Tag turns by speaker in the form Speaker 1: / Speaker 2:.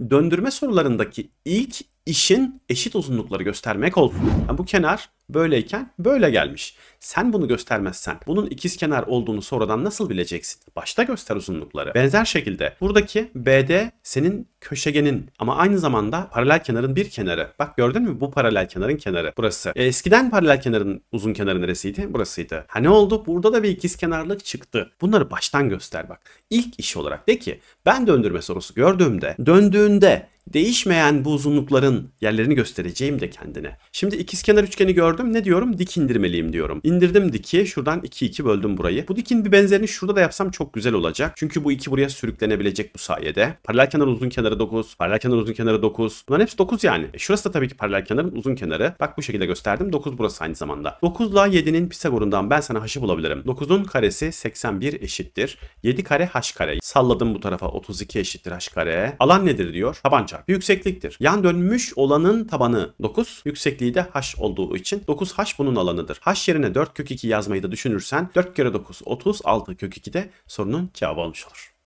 Speaker 1: döndürme sorularındaki ilk işin eşit uzunlukları göstermek olsun. Yani bu kenar böyleyken böyle gelmiş. Sen bunu göstermezsen bunun ikiz kenar olduğunu sonradan nasıl bileceksin? Başta göster uzunlukları. Benzer şekilde buradaki BD senin köşegenin ama aynı zamanda paralel kenarın bir kenarı. Bak gördün mü bu paralel kenarın kenarı burası. E, eskiden paralel kenarın uzun kenarı neresiydi? Burasıydı. Ha ne oldu? Burada da bir ikiz kenarlık çıktı. Bunları baştan göster bak. İlk iş olarak de ki ben döndürme sorusu gördüğümde döndüğünde Değişmeyen bu uzunlukların yerlerini göstereceğim de kendine. Şimdi ikizkenar üçgeni gördüm. Ne diyorum? Dik indirmeliyim diyorum. İndirdim diki. Şuradan 2 2 böldüm burayı. Bu dikin bir benzerini şurada da yapsam çok güzel olacak. Çünkü bu iki buraya sürüklenebilecek bu sayede. Paralel kenar uzun kenarı 9. Paralel kenar uzun kenarı 9. Bunların hepsi 9 yani. E şurası da tabii ki paralel kenarın uzun kenarı. Bak bu şekilde gösterdim. 9 burası aynı zamanda. 9 ile 7'nin Pisagor'undan ben sana haşı bulabilirim. 9'un karesi 81 eşittir. 7 kare h kare. Salladım bu tarafa 32 eşittir h kare. Alan nedir diyor. Taban çarpı bir yüksekliktir. Yan dönmüş olanın tabanı 9, yüksekliği de h olduğu için 9h bunun alanıdır. h yerine 4 kök 2 yazmayı da düşünürsen 4 kere 9 36 kök 2 de sorunun cevabı olmuş olur.